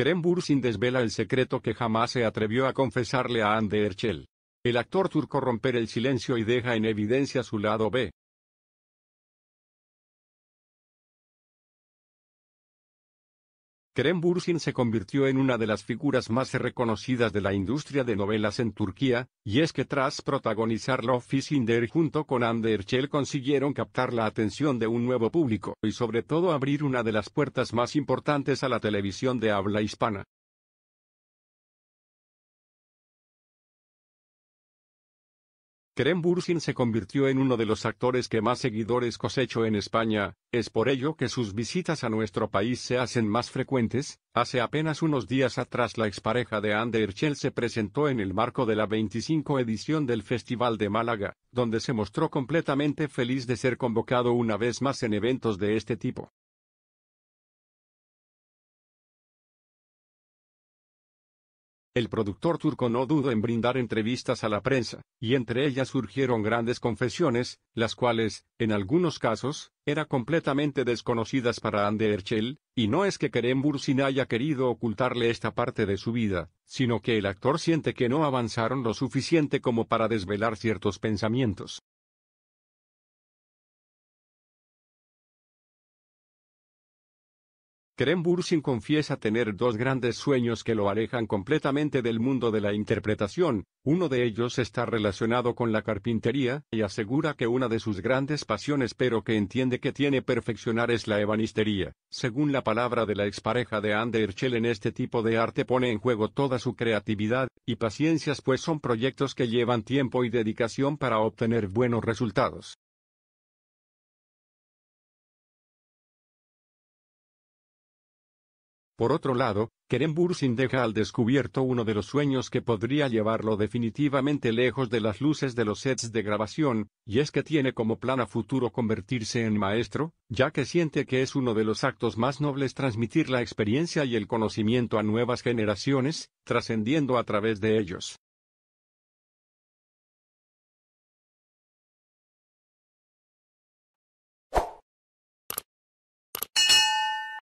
Krembursin desvela el secreto que jamás se atrevió a confesarle a Anne de El actor turco romper el silencio y deja en evidencia su lado B, Kerem Bursin se convirtió en una de las figuras más reconocidas de la industria de novelas en Turquía, y es que tras protagonizar Love junto con Ander consiguieron captar la atención de un nuevo público y sobre todo abrir una de las puertas más importantes a la televisión de habla hispana. Kerem Bursin se convirtió en uno de los actores que más seguidores cosechó en España, es por ello que sus visitas a nuestro país se hacen más frecuentes. Hace apenas unos días atrás la expareja de Ander Herchel se presentó en el marco de la 25 edición del Festival de Málaga, donde se mostró completamente feliz de ser convocado una vez más en eventos de este tipo. El productor turco no dudó en brindar entrevistas a la prensa, y entre ellas surgieron grandes confesiones, las cuales, en algunos casos, eran completamente desconocidas para Ander Erchel, y no es que Kerem Bursin haya querido ocultarle esta parte de su vida, sino que el actor siente que no avanzaron lo suficiente como para desvelar ciertos pensamientos. Keren Bursin confiesa tener dos grandes sueños que lo alejan completamente del mundo de la interpretación, uno de ellos está relacionado con la carpintería, y asegura que una de sus grandes pasiones pero que entiende que tiene perfeccionar es la ebanistería. Según la palabra de la expareja de Anne Erchel, en este tipo de arte pone en juego toda su creatividad, y paciencias pues son proyectos que llevan tiempo y dedicación para obtener buenos resultados. Por otro lado, Kerem Bursin deja al descubierto uno de los sueños que podría llevarlo definitivamente lejos de las luces de los sets de grabación, y es que tiene como plan a futuro convertirse en maestro, ya que siente que es uno de los actos más nobles transmitir la experiencia y el conocimiento a nuevas generaciones, trascendiendo a través de ellos.